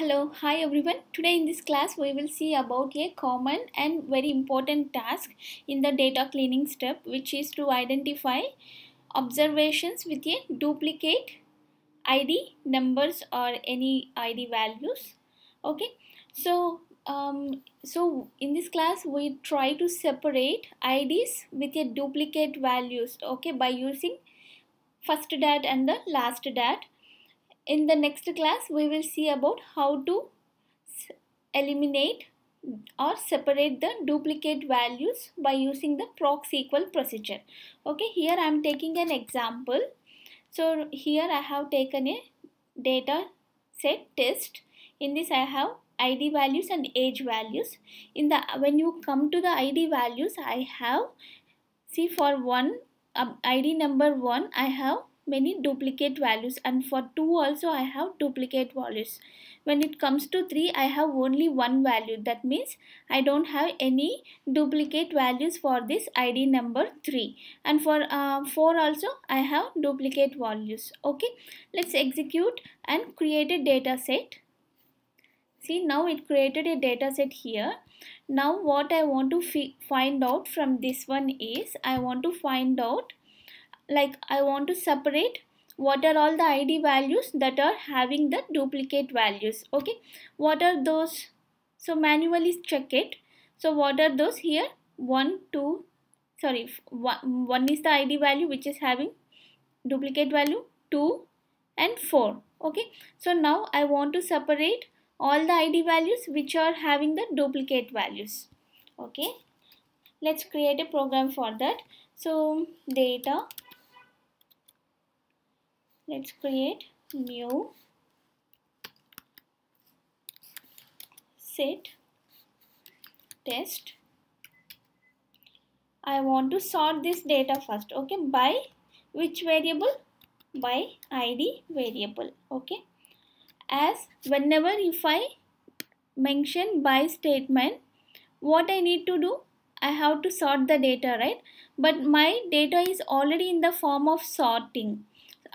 Hello, hi everyone. Today in this class we will see about a common and very important task in the data cleaning step which is to identify observations with a duplicate ID numbers or any ID values. Okay, so um, so in this class we try to separate IDs with a duplicate values okay by using first dat and the last dat in the next class we will see about how to eliminate or separate the duplicate values by using the proc SQL procedure okay here I am taking an example so here I have taken a data set test in this I have id values and age values in the when you come to the id values I have see for one um, id number one I have many duplicate values and for 2 also I have duplicate values. When it comes to 3 I have only one value that means I don't have any duplicate values for this ID number 3 and for uh, 4 also I have duplicate values. Okay let's execute and create a data set. See now it created a data set here. Now what I want to find out from this one is I want to find out like I want to separate what are all the id values that are having the duplicate values okay what are those so manually check it so what are those here one two sorry one, one is the id value which is having duplicate value two and four okay so now i want to separate all the id values which are having the duplicate values okay let's create a program for that so data let's create new set test I want to sort this data first okay by which variable by id variable okay as whenever if I mention by statement what I need to do I have to sort the data right but my data is already in the form of sorting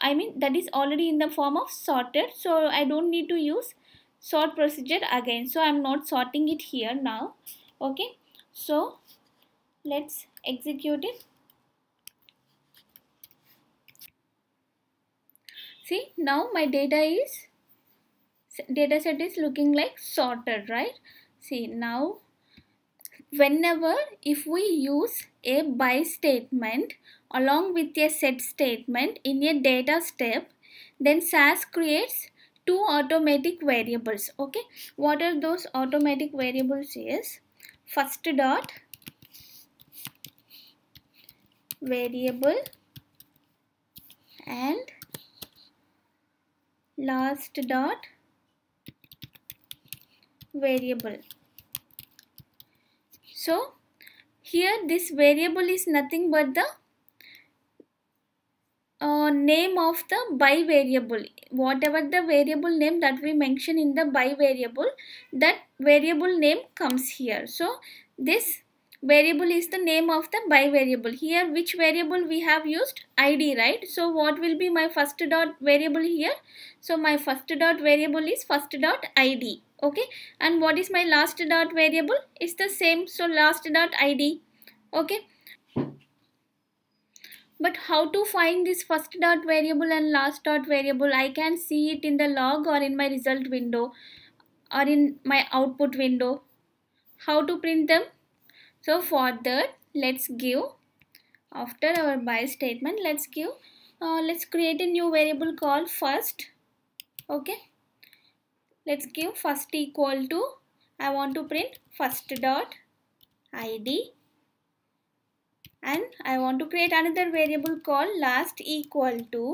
I mean that is already in the form of sorted so I don't need to use sort procedure again so I'm not sorting it here now okay so let's execute it see now my data is data set is looking like sorted right see now whenever if we use a by statement along with a set statement in a data step then SAS creates two automatic variables okay what are those automatic variables is first dot variable and last dot variable so here this variable is nothing but the uh, name of the by variable whatever the variable name that we mention in the by variable that variable name comes here so this variable is the name of the by variable here which variable we have used id right so what will be my first dot variable here so my first dot variable is first dot id okay and what is my last dot variable it's the same so last dot id okay but how to find this first dot variable and last dot variable i can see it in the log or in my result window or in my output window how to print them so for that let's give after our by statement let's give uh, let's create a new variable called first okay let's give first equal to I want to print first dot id and I want to create another variable called last equal to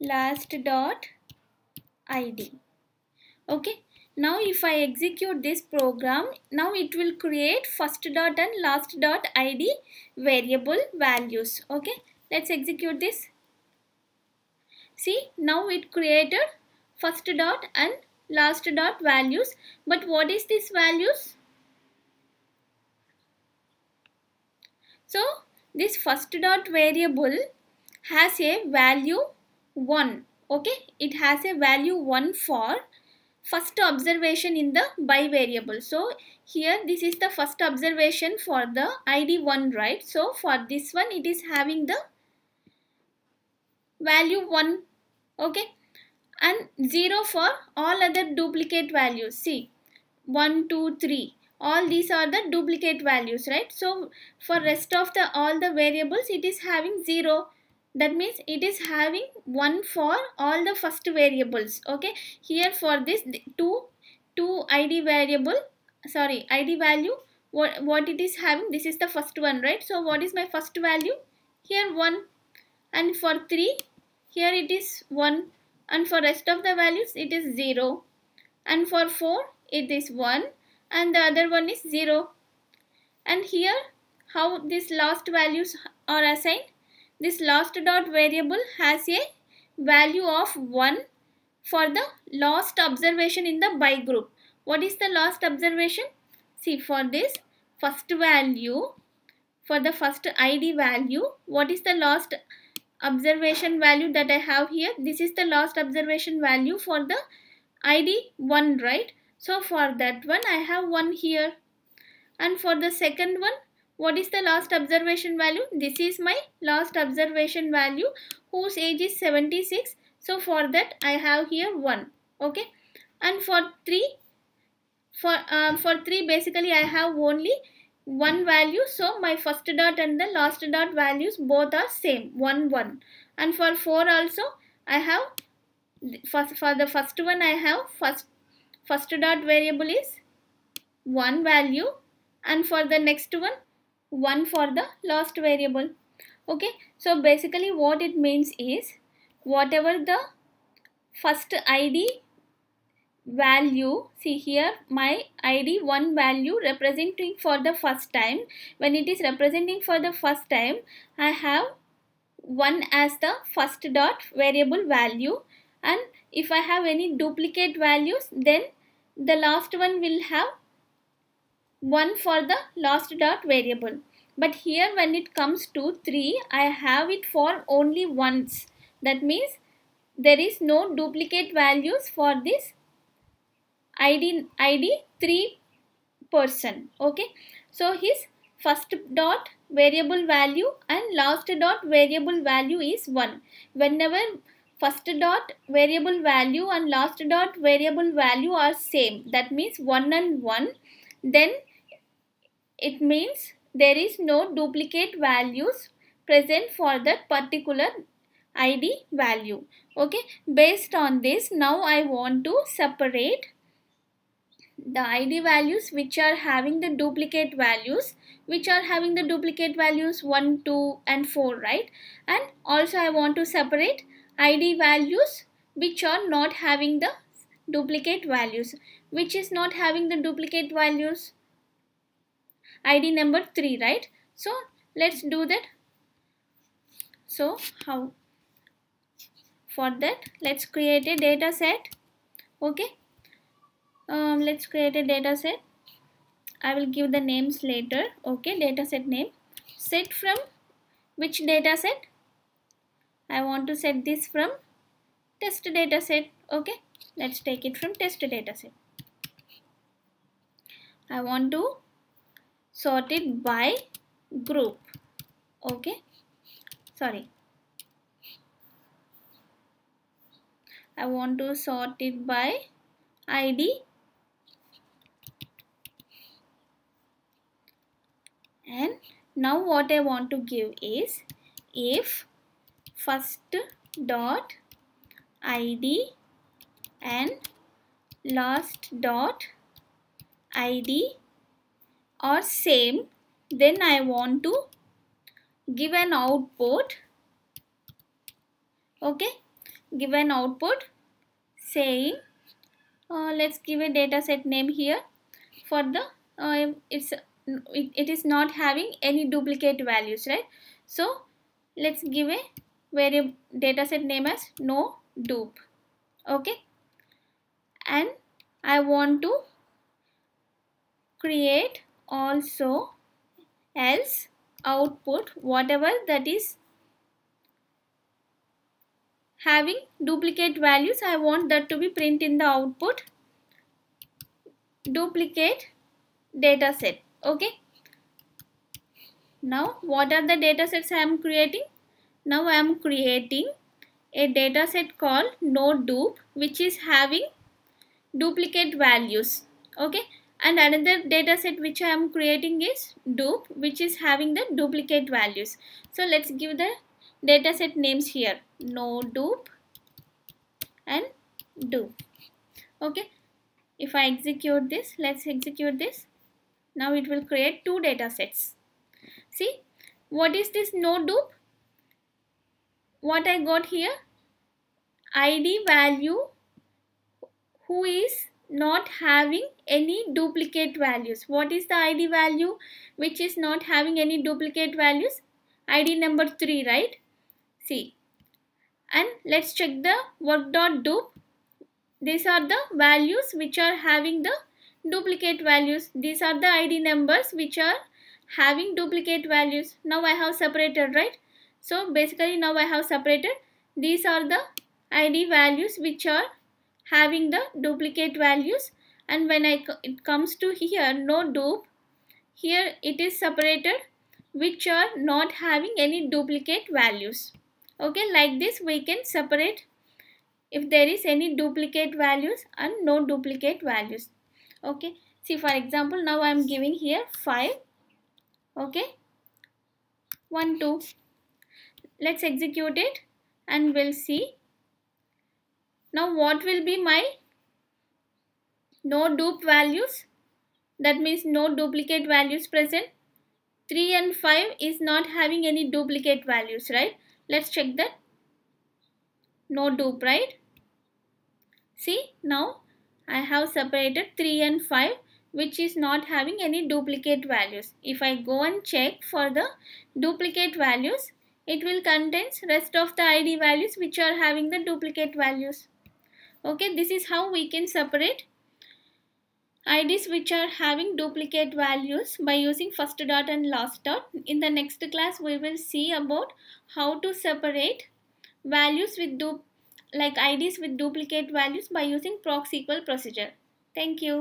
last dot id okay now if I execute this program now it will create first dot and last dot id variable values okay let's execute this see now it created first dot and last dot values but what is this values so this first dot variable has a value 1 okay it has a value 1 for first observation in the by variable so here this is the first observation for the id 1 right so for this one it is having the value 1 okay and 0 for all other duplicate values. See 1, 2, 3 all these are the duplicate values right so for rest of the all the variables it is having 0 that means it is having 1 for all the first variables okay here for this 2 2 id variable sorry id value what, what it is having this is the first one right so what is my first value here 1 and for 3 here it is 1 and for rest of the values it is 0 and for 4 it is 1 and the other one is 0 and here how these last values are assigned this last dot variable has a value of 1 for the last observation in the by group what is the last observation see for this first value for the first id value what is the last observation value that I have here. This is the last observation value for the ID 1, right? So for that one, I have 1 here. And for the second one, what is the last observation value? This is my last observation value whose age is 76. So for that, I have here 1, okay? And for 3, for, uh, for 3 basically I have only one value so my first dot and the last dot values both are same 1 1 and for 4 also I have for, for the first one I have first first dot variable is one value and for the next one one for the last variable okay so basically what it means is whatever the first id value see here my id 1 value representing for the first time when it is representing for the first time i have 1 as the first dot variable value and if i have any duplicate values then the last one will have 1 for the last dot variable but here when it comes to 3 i have it for only once that means there is no duplicate values for this id id 3 person okay so his first dot variable value and last dot variable value is 1 whenever first dot variable value and last dot variable value are same that means 1 and 1 then it means there is no duplicate values present for that particular id value okay based on this now i want to separate the id values which are having the duplicate values which are having the duplicate values 1 2 and 4 right and also i want to separate id values which are not having the duplicate values which is not having the duplicate values id number 3 right so let's do that so how for that let's create a data set okay um, let's create a data set I will give the names later okay data set name set from which data set I want to set this from test data set okay let's take it from test data set I want to sort it by group okay sorry I want to sort it by ID and now what I want to give is if first dot id and last dot id are same then I want to give an output okay give an output saying uh, let's give a data set name here for the uh, it's it, it is not having any duplicate values right so let's give a variable dataset name as no dupe okay and I want to create also else output whatever that is having duplicate values I want that to be print in the output duplicate data set okay now what are the data sets I am creating now I am creating a data set called NoDup which is having duplicate values okay and another data set which I am creating is dupe which is having the duplicate values so let's give the data set names here no dupe and dupe okay if I execute this let's execute this now it will create two data sets. See, what is this node dupe? What I got here? ID value who is not having any duplicate values. What is the ID value which is not having any duplicate values? ID number 3, right? See. And let's check the work dot dupe. These are the values which are having the duplicate values. These are the ID numbers which are having duplicate values. Now I have separated, right? So basically now I have separated. These are the ID values which are having the duplicate values and when I it comes to here no dupe here it is separated which are not having any duplicate values okay like this we can separate if there is any duplicate values and no duplicate values okay see for example now i am giving here 5 okay 1 2 let's execute it and we'll see now what will be my no dupe values that means no duplicate values present 3 and 5 is not having any duplicate values right let's check that no dupe right see now I have separated 3 and 5 which is not having any duplicate values. If I go and check for the duplicate values, it will contain rest of the ID values which are having the duplicate values. Okay, this is how we can separate IDs which are having duplicate values by using first dot and last dot. In the next class, we will see about how to separate values with duplicate like IDs with duplicate values by using proc SQL procedure. Thank you.